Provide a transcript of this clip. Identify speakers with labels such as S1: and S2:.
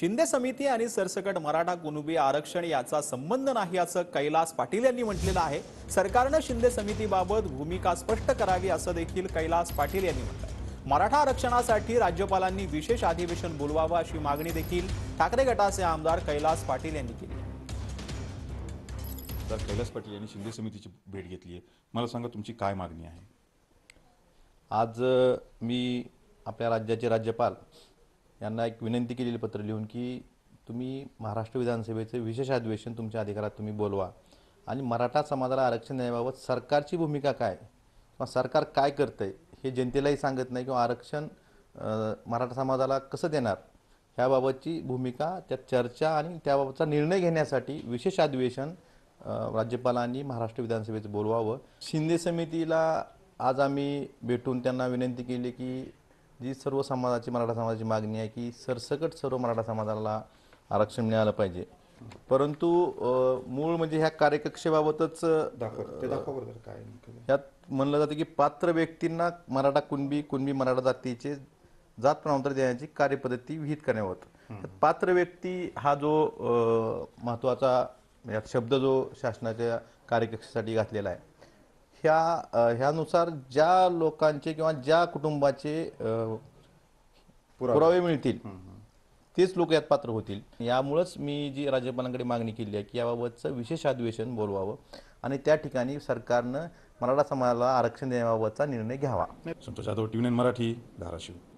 S1: शिंदे समिती आणि सरसकट मराठा कुणुबी आरक्षण याचा संबंध नाही असं कैलास पाटील यांनी म्हटलेलं आहे सरकारनं शिंदे समितीबाबत भूमिका स्पष्ट करावी असं देखील कैलास पाटील यांनी म्हटलं मराठा आरक्षणासाठी राज्यपालांनी विशेष अधिवेशन बोलवावं अशी मागणी देखील ठाकरे गटाचे आमदार कैलास पाटील यांनी केली
S2: आमदार कैलास पाटील यांनी शिंदे समितीची भेट घेतली आहे मला सांगा तुमची काय मागणी आहे आज मी आपल्या राज्याचे राज्यपाल यांना एक विनंती केलेली पत्र लिहून की तुम्ही महाराष्ट्र विधानसभेचे विशेष अधिवेशन तुमच्या अधिकारात तुम्ही बोलवा आणि मराठा समाजाला आरक्षण देण्याबाबत सरकारची भूमिका काय किंवा सरकार काय करतं आहे हे जनतेलाही सांगत नाही किंवा आरक्षण मराठा समाजाला कसं देणार ह्याबाबतची भूमिका त्या चर्चा आणि त्याबाबतचा निर्णय घेण्यासाठी विशेष अधिवेशन राज्यपालांनी महाराष्ट्र विधानसभेचं बोलवावं शिंदे समितीला आज आम्ही भेटून त्यांना विनंती केली की जी सर्व समाजाची मराठा समाजाची मागणी आहे की सरसकट सर्व मराठा समाजाला आरक्षण मिळालं पाहिजे परंतु मूळ म्हणजे ह्या कार्यकक्षेबाबतच यात म्हणलं जातं की पात्र व्यक्तींना मराठा कुणबी कुणबी मराठा जातीचे जात प्रमाणपत्र देण्याची कार्यपद्धती विहित करण्यावर पात्र व्यक्ती हा जो महत्वाचा शब्द जो शासनाच्या कार्यकक्षेसाठी घातलेला आहे ह्या ह्यानुसार ज्या लोकांचे किंवा ज्या कुटुंबाचे पुरावे मिळतील तेच लोक यात पात्र होतील यामुळंच मी जी राज्यपालांकडे मागणी केली आहे की याबाबतचं विशेष अधिवेशन बोलवावं आणि त्या ठिकाणी सरकारनं मराठा समाजाला आरक्षण देण्याबाबतचा निर्णय घ्यावा संतोष जाधव टीव्ही मराठी धाराशिव